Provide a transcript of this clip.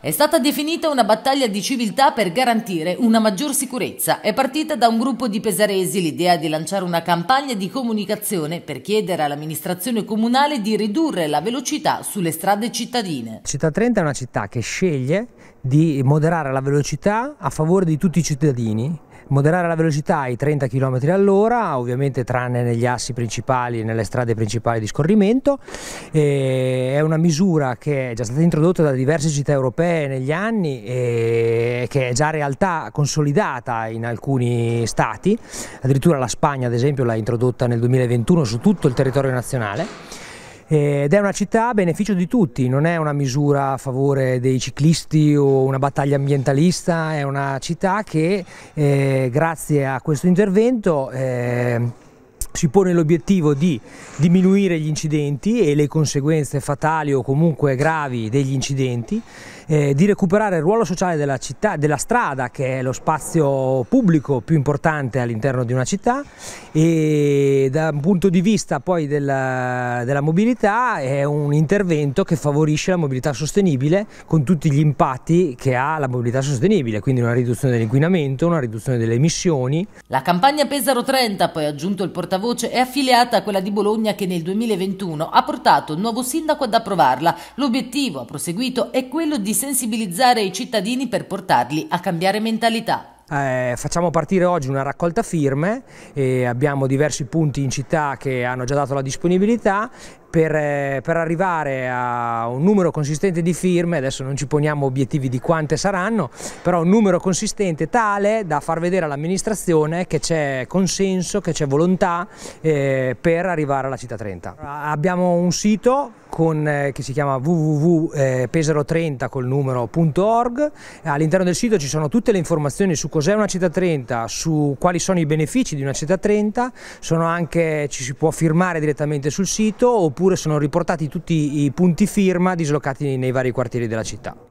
È stata definita una battaglia di civiltà per garantire una maggior sicurezza. È partita da un gruppo di pesaresi l'idea di lanciare una campagna di comunicazione per chiedere all'amministrazione comunale di ridurre la velocità sulle strade cittadine. Città Trenta è una città che sceglie di moderare la velocità a favore di tutti i cittadini moderare la velocità ai 30 km all'ora, ovviamente tranne negli assi principali e nelle strade principali di scorrimento. E è una misura che è già stata introdotta da diverse città europee negli anni e che è già realtà consolidata in alcuni stati, addirittura la Spagna ad esempio l'ha introdotta nel 2021 su tutto il territorio nazionale ed è una città a beneficio di tutti, non è una misura a favore dei ciclisti o una battaglia ambientalista, è una città che eh, grazie a questo intervento eh, si pone l'obiettivo di diminuire gli incidenti e le conseguenze fatali o comunque gravi degli incidenti, eh, di recuperare il ruolo sociale della, città, della strada che è lo spazio pubblico più importante all'interno di una città e da un punto di vista poi della, della mobilità è un intervento che favorisce la mobilità sostenibile con tutti gli impatti che ha la mobilità sostenibile, quindi una riduzione dell'inquinamento, una riduzione delle emissioni. La campagna Pesaro 30 poi aggiunto il portavoce voce è affiliata a quella di Bologna che nel 2021 ha portato un nuovo sindaco ad approvarla. L'obiettivo, ha proseguito, è quello di sensibilizzare i cittadini per portarli a cambiare mentalità. Eh, facciamo partire oggi una raccolta firme, eh, abbiamo diversi punti in città che hanno già dato la disponibilità per, eh, per, arrivare a un numero consistente di firme, adesso non ci poniamo obiettivi di quante saranno, però un numero consistente tale da far vedere all'amministrazione che c'è consenso, che c'è volontà eh, per arrivare alla Città 30. Abbiamo un sito con, eh, che si chiama wwwpesero 30 col numero.org, all'interno del sito ci sono tutte le informazioni su cos'è una Città 30, su quali sono i benefici di una Città 30, anche, ci si può firmare direttamente sul sito oppure oppure sono riportati tutti i punti firma dislocati nei vari quartieri della città.